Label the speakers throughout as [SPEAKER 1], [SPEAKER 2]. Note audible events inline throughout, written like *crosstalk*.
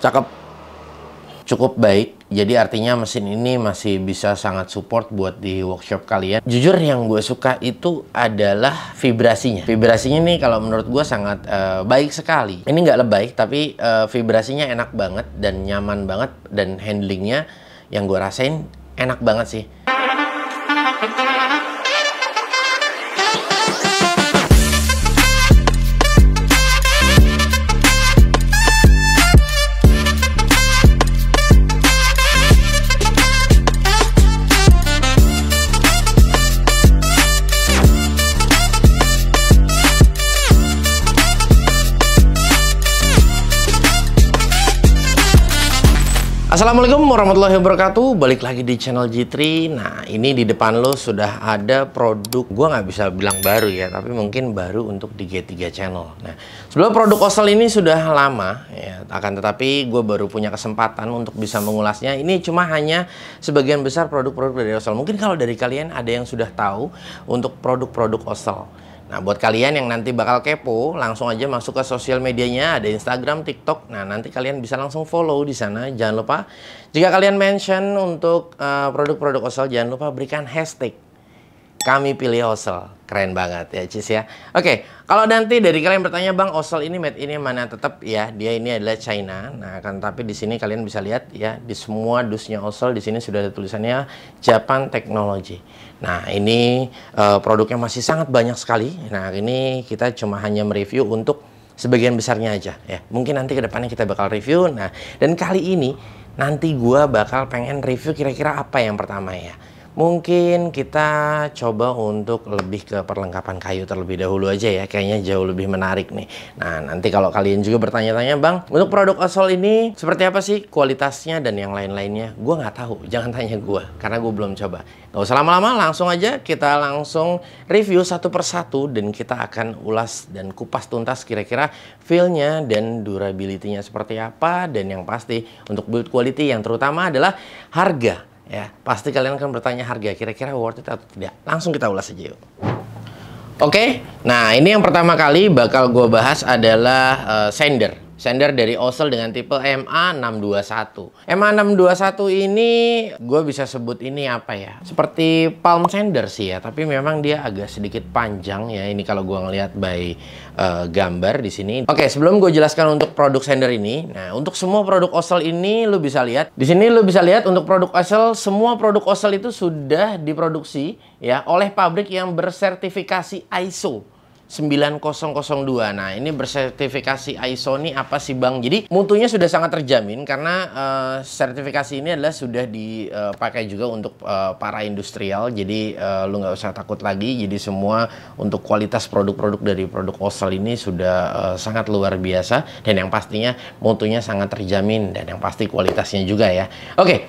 [SPEAKER 1] Cakep. Cukup baik. Jadi artinya mesin ini masih bisa sangat support buat di workshop kalian. Jujur yang gue suka itu adalah vibrasinya. Vibrasinya ini kalau menurut gue sangat uh, baik sekali. Ini nggak lebay tapi uh, vibrasinya enak banget dan nyaman banget dan handlingnya yang gue rasain enak banget sih. Assalamualaikum warahmatullahi wabarakatuh Balik lagi di channel G3 Nah ini di depan lo sudah ada produk Gue nggak bisa bilang baru ya Tapi mungkin baru untuk di G3 channel Nah sebelum produk Osel ini sudah lama ya, Akan tetapi gue baru punya kesempatan untuk bisa mengulasnya Ini cuma hanya sebagian besar produk-produk dari Osel Mungkin kalau dari kalian ada yang sudah tahu Untuk produk-produk Osel Nah, buat kalian yang nanti bakal kepo, langsung aja masuk ke sosial medianya, ada Instagram, TikTok. Nah, nanti kalian bisa langsung follow di sana. Jangan lupa, jika kalian mention untuk eh, produk-produk uh, jangan lupa berikan hashtag kami pilih Osel. Keren banget ya, Cis ya. Oke, kalau nanti dari kalian bertanya, Bang, Osel ini made ini mana? Tetap ya, dia ini adalah China. Nah, kan tapi di sini kalian bisa lihat ya, di semua dusnya Osel di sini sudah ada tulisannya Japan Technology. Nah, ini uh, produknya masih sangat banyak sekali. Nah, ini kita cuma hanya mereview untuk sebagian besarnya aja ya. Mungkin nanti kedepannya kita bakal review. Nah, dan kali ini nanti gue bakal pengen review kira-kira apa yang pertama ya. Mungkin kita coba untuk lebih ke perlengkapan kayu terlebih dahulu aja ya. Kayaknya jauh lebih menarik nih. Nah, nanti kalau kalian juga bertanya-tanya, Bang, untuk produk Osol ini seperti apa sih kualitasnya dan yang lain-lainnya? gue nggak tahu. *laughs* Jangan tanya gue, karena gue belum coba. Gak usah lama-lama, langsung aja kita langsung review satu persatu dan kita akan ulas dan kupas tuntas kira-kira feel-nya dan durability-nya seperti apa dan yang pasti untuk build quality yang terutama adalah harga Ya, pasti kalian akan bertanya harga kira-kira worth it atau tidak. Langsung kita ulas aja yuk. Oke, okay? nah ini yang pertama kali bakal gue bahas adalah uh, sender sender dari Osel dengan tipe MA621. MA621 ini gue bisa sebut ini apa ya? Seperti palm sender sih ya, tapi memang dia agak sedikit panjang ya. Ini kalau gue ngelihat by uh, gambar di sini. Oke, sebelum gue jelaskan untuk produk sender ini, nah untuk semua produk Osel ini lo bisa lihat. Di sini lo bisa lihat untuk produk Osel, semua produk Osel itu sudah diproduksi ya oleh pabrik yang bersertifikasi ISO. 9002. Nah, ini bersertifikasi ISO nih apa sih, Bang? Jadi, mutunya sudah sangat terjamin karena uh, sertifikasi ini adalah sudah dipakai juga untuk uh, para industrial. Jadi, uh, lu nggak usah takut lagi. Jadi, semua untuk kualitas produk-produk dari produk Osel ini sudah uh, sangat luar biasa dan yang pastinya mutunya sangat terjamin dan yang pasti kualitasnya juga ya. Oke. Okay.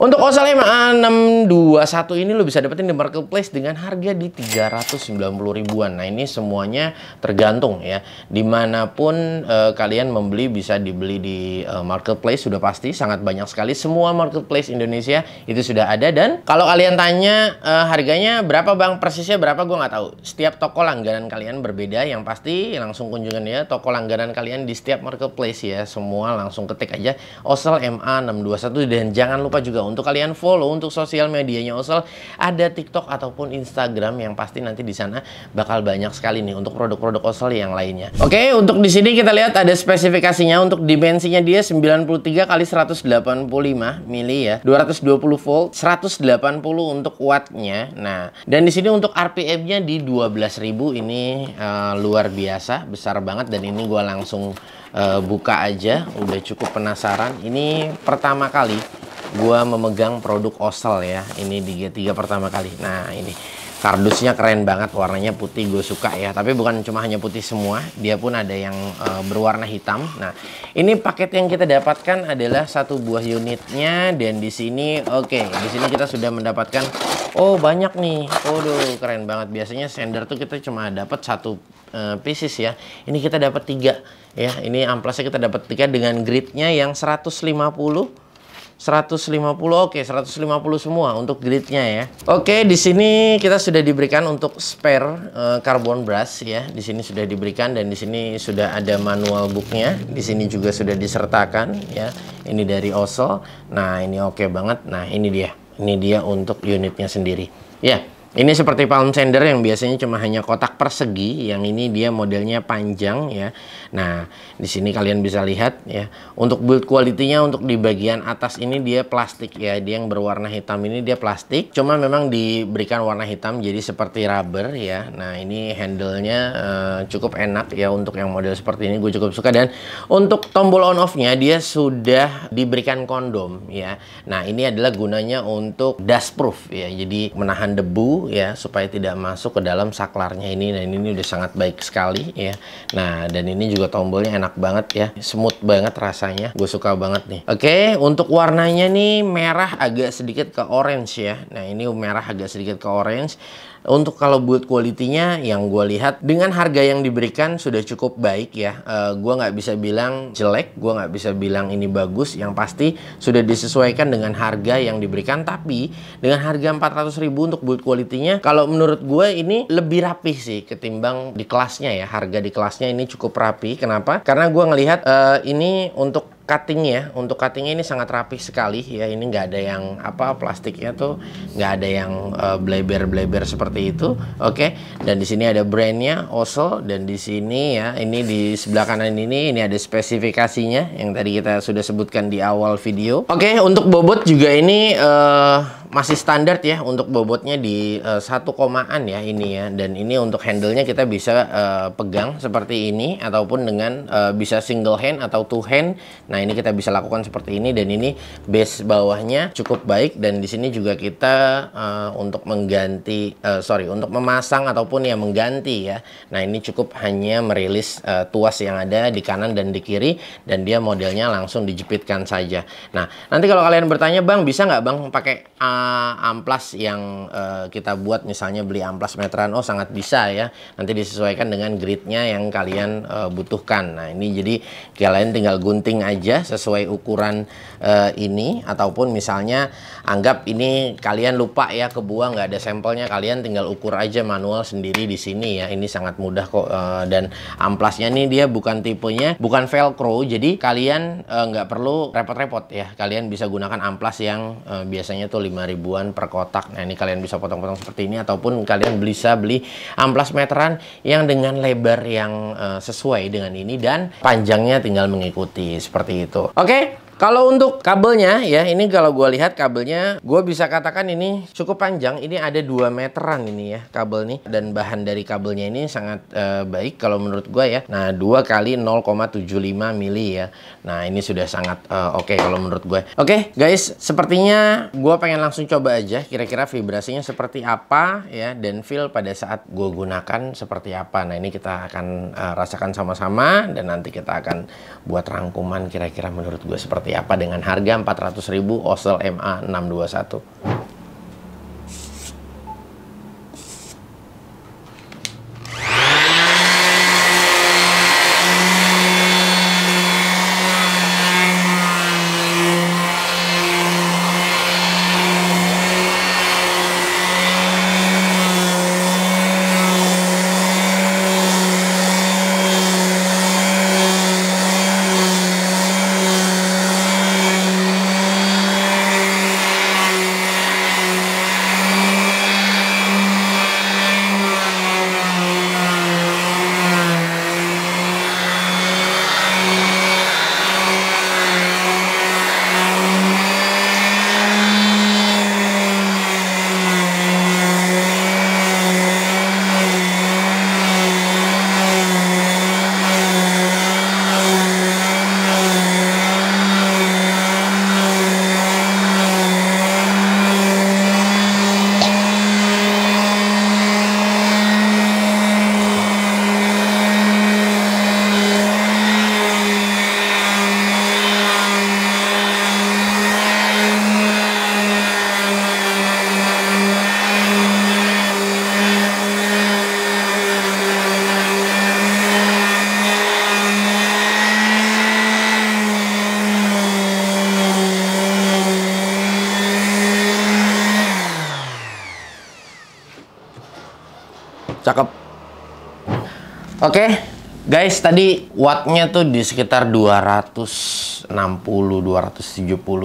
[SPEAKER 1] Untuk Osel MA621 ini lo bisa dapetin di marketplace dengan harga di 390 ribuan. Nah ini semuanya tergantung ya. Dimanapun eh, kalian membeli bisa dibeli di eh, marketplace sudah pasti sangat banyak sekali. Semua marketplace Indonesia itu sudah ada dan kalau kalian tanya eh, harganya berapa bang persisnya berapa gue nggak tahu. Setiap toko langganan kalian berbeda. Yang pasti langsung kunjungan ya toko langganan kalian di setiap marketplace ya. Semua langsung ketik aja Osel MA621 dan jangan lupa juga untuk kalian follow untuk sosial medianya Osel ada TikTok ataupun Instagram yang pasti nanti di sana bakal banyak sekali nih untuk produk-produk Osel yang lainnya. Oke, untuk di sini kita lihat ada spesifikasinya untuk dimensinya dia 93 kali 185 mili ya, 220 volt, 180 untuk wattnya. Nah, dan di sini untuk RPM-nya di 12.000 ini uh, luar biasa, besar banget dan ini gua langsung uh, buka aja udah cukup penasaran ini pertama kali gua memegang produk Osel ya. Ini di G3 pertama kali. Nah, ini kardusnya keren banget warnanya putih gue suka ya tapi bukan cuma hanya putih semua dia pun ada yang e, berwarna hitam nah ini paket yang kita dapatkan adalah satu buah unitnya dan di sini oke okay, di sini kita sudah mendapatkan oh banyak nih Waduh keren banget biasanya sender tuh kita cuma dapat satu e, pieces ya ini kita dapat tiga ya ini amplasnya kita dapat tiga dengan gridnya yang 150 150 oke okay, 150 semua untuk gridnya ya oke okay, di sini kita sudah diberikan untuk spare uh, carbon brush ya di sini sudah diberikan dan di sini sudah ada manual booknya di sini juga sudah disertakan ya ini dari Oso nah ini oke okay banget nah ini dia ini dia untuk unitnya sendiri ya yeah. Ini seperti palm sender yang biasanya cuma hanya kotak persegi, yang ini dia modelnya panjang ya. Nah, di sini kalian bisa lihat ya. Untuk build quality-nya untuk di bagian atas ini dia plastik ya. Dia yang berwarna hitam ini dia plastik, cuma memang diberikan warna hitam jadi seperti rubber ya. Nah, ini handle-nya uh, cukup enak ya untuk yang model seperti ini gue cukup suka dan untuk tombol on off-nya dia sudah diberikan kondom ya. Nah, ini adalah gunanya untuk dustproof ya. Jadi menahan debu ya supaya tidak masuk ke dalam saklarnya ini dan ini udah sangat baik sekali ya nah dan ini juga tombolnya enak banget ya smooth banget rasanya gue suka banget nih oke okay, untuk warnanya nih merah agak sedikit ke orange ya nah ini merah agak sedikit ke orange untuk kalau build quality-nya yang gue lihat dengan harga yang diberikan sudah cukup baik ya. Uh, eh, gue nggak bisa bilang jelek, gue nggak bisa bilang ini bagus. Yang pasti sudah disesuaikan dengan harga yang diberikan. Tapi dengan harga 400 ribu untuk build quality-nya, kalau menurut gue ini lebih rapi sih ketimbang di kelasnya ya. Harga di kelasnya ini cukup rapi. Kenapa? Karena gue ngelihat uh, ini untuk cuttingnya untuk cuttingnya ini sangat rapi sekali ya ini nggak ada yang apa plastiknya tuh nggak ada yang uh, eh, bleber bleber seperti itu oke okay? dan di sini ada brandnya Oso, dan di sini ya ini di sebelah kanan ini ini ada spesifikasinya yang tadi kita sudah sebutkan di awal video oke okay, untuk bobot juga ini uh, masih standar ya untuk bobotnya di uh, satu komaan ya ini ya dan ini untuk handlenya kita bisa uh, pegang seperti ini ataupun dengan uh, bisa single hand atau two hand nah Nah, ini kita bisa lakukan seperti ini dan ini base bawahnya cukup baik dan di sini juga kita uh, untuk mengganti uh, sorry untuk memasang ataupun ya mengganti ya. Nah, ini cukup hanya merilis uh, tuas yang ada di kanan dan di kiri dan dia modelnya langsung dijepitkan saja. Nah, nanti kalau kalian bertanya, "Bang, bisa nggak Bang pakai uh, amplas yang uh, kita buat misalnya beli amplas meteran?" Oh, sangat bisa ya. Nanti disesuaikan dengan gridnya yang kalian uh, butuhkan. Nah, ini jadi kalian tinggal gunting aja aja sesuai ukuran uh, ini ataupun misalnya anggap ini kalian lupa ya kebuang nggak ada sampelnya kalian tinggal ukur aja manual sendiri di sini ya ini sangat mudah kok uh, dan amplasnya ini dia bukan tipenya bukan velcro jadi kalian eh, nggak perlu repot-repot ya kalian bisa gunakan amplas yang biasanya tuh 5 ribuan per kotak nah ini kalian bisa potong-potong seperti ini ataupun kalian bisa beli amplas meteran yang dengan lebar yang sesuai dengan ini dan panjangnya tinggal mengikuti seperti seperti itu. Oke, kalau untuk kabelnya ya, ini kalau gue lihat kabelnya, gue bisa katakan ini cukup panjang. Ini ada 2 meteran ini ya kabel nih. Dan bahan dari kabelnya ini sangat uh, baik kalau menurut gue ya. Nah, 2 kali 0,75 mili ya. Nah, ini sudah sangat uh, oke okay kalau menurut gue. Oke okay, guys, sepertinya gue pengen langsung coba aja kira-kira vibrasinya seperti apa ya. Dan feel pada saat gue gunakan seperti apa. Nah, ini kita akan uh, rasakan sama-sama. Dan nanti kita akan buat rangkuman kira-kira menurut gue seperti seperti apa dengan harga 400.000 Osel MA 621. cakep oke okay. guys tadi wattnya tuh di sekitar 260 270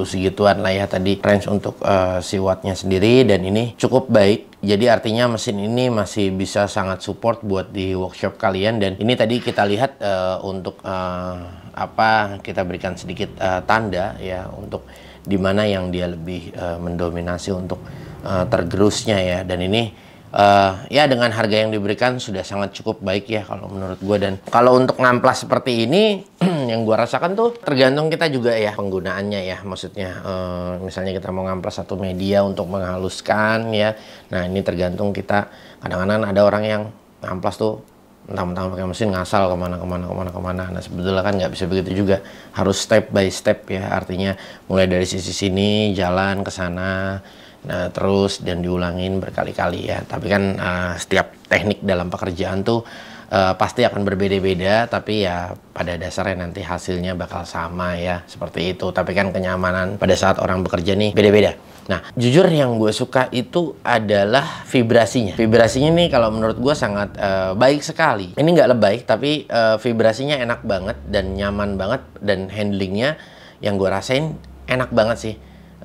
[SPEAKER 1] segituan lah ya tadi range untuk uh, si wattnya sendiri dan ini cukup baik jadi artinya mesin ini masih bisa sangat support buat di workshop kalian dan ini tadi kita lihat uh, untuk uh, apa kita berikan sedikit uh, tanda ya untuk dimana yang dia lebih uh, mendominasi untuk uh, tergerusnya ya dan ini uh, ya dengan harga yang diberikan sudah sangat cukup baik ya kalau menurut gue dan kalau untuk ngamplas seperti ini *clears throat* yang gue rasakan tuh tergantung kita juga ya penggunaannya ya maksudnya uh, misalnya kita mau ngamplas satu media untuk menghaluskan ya nah ini tergantung kita kadang-kadang ada orang yang ngamplas tuh entah entah pakai mesin ngasal kemana kemana kemana kemana nah sebetulnya kan nggak bisa begitu juga harus step by step ya artinya mulai dari sisi sini jalan ke sana nah terus dan diulangin berkali-kali ya tapi kan uh, setiap teknik dalam pekerjaan tuh uh, pasti akan berbeda-beda tapi ya pada dasarnya nanti hasilnya bakal sama ya seperti itu tapi kan kenyamanan pada saat orang bekerja nih beda-beda nah jujur yang gue suka itu adalah vibrasinya vibrasinya nih kalau menurut gue sangat uh, baik sekali ini nggak lebay tapi uh, vibrasinya enak banget dan nyaman banget dan handlingnya yang gue rasain enak banget sih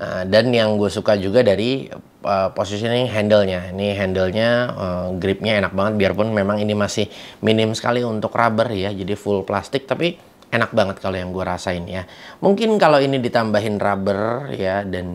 [SPEAKER 1] Ah, dan yang gue suka juga dari uh, positioning handle-nya. Ini handle-nya uh, grip-nya enak banget biarpun memang ini masih minim sekali untuk rubber ya. Jadi full plastik tapi enak banget kalau yang gue rasain ya. Mungkin kalau ini ditambahin rubber ya dan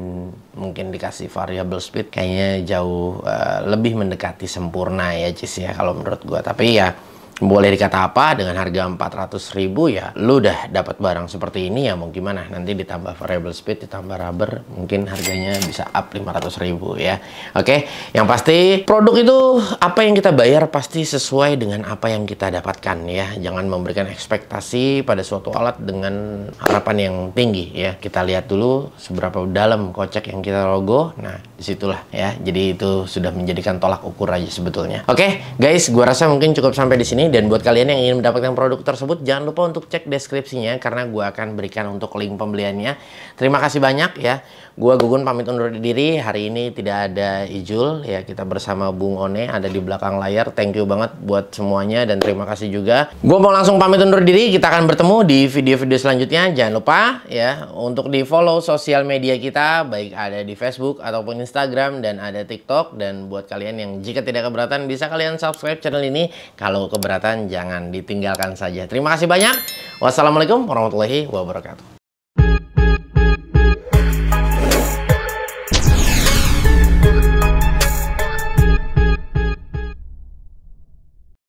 [SPEAKER 1] mungkin dikasih variable speed kayaknya jauh uh, lebih mendekati sempurna ya Cis ya kalau menurut gue. Tapi ya boleh dikata apa dengan harga 400 ribu ya lu udah dapat barang seperti ini ya mau gimana nanti ditambah variable speed ditambah rubber mungkin harganya bisa up 500 ribu ya oke yang pasti produk itu apa yang kita bayar pasti sesuai dengan apa yang kita dapatkan ya jangan memberikan ekspektasi pada suatu alat dengan harapan yang tinggi ya kita lihat dulu seberapa dalam kocek yang kita logo nah disitulah ya jadi itu sudah menjadikan tolak ukur aja sebetulnya oke guys gua rasa mungkin cukup sampai di sini dan buat kalian yang ingin mendapatkan produk tersebut jangan lupa untuk cek deskripsinya karena gue akan berikan untuk link pembeliannya. Terima kasih banyak ya. Gua Gugun pamit undur diri. Hari ini tidak ada Ijul ya kita bersama Bung One ada di belakang layar. Thank you banget buat semuanya dan terima kasih juga. Gua mau langsung pamit undur diri. Kita akan bertemu di video-video selanjutnya. Jangan lupa ya untuk di follow sosial media kita baik ada di Facebook ataupun Instagram dan ada TikTok dan buat kalian yang jika tidak keberatan bisa kalian subscribe channel ini. Kalau keberatan jangan ditinggalkan saja. Terima kasih banyak. Wassalamualaikum warahmatullahi wabarakatuh.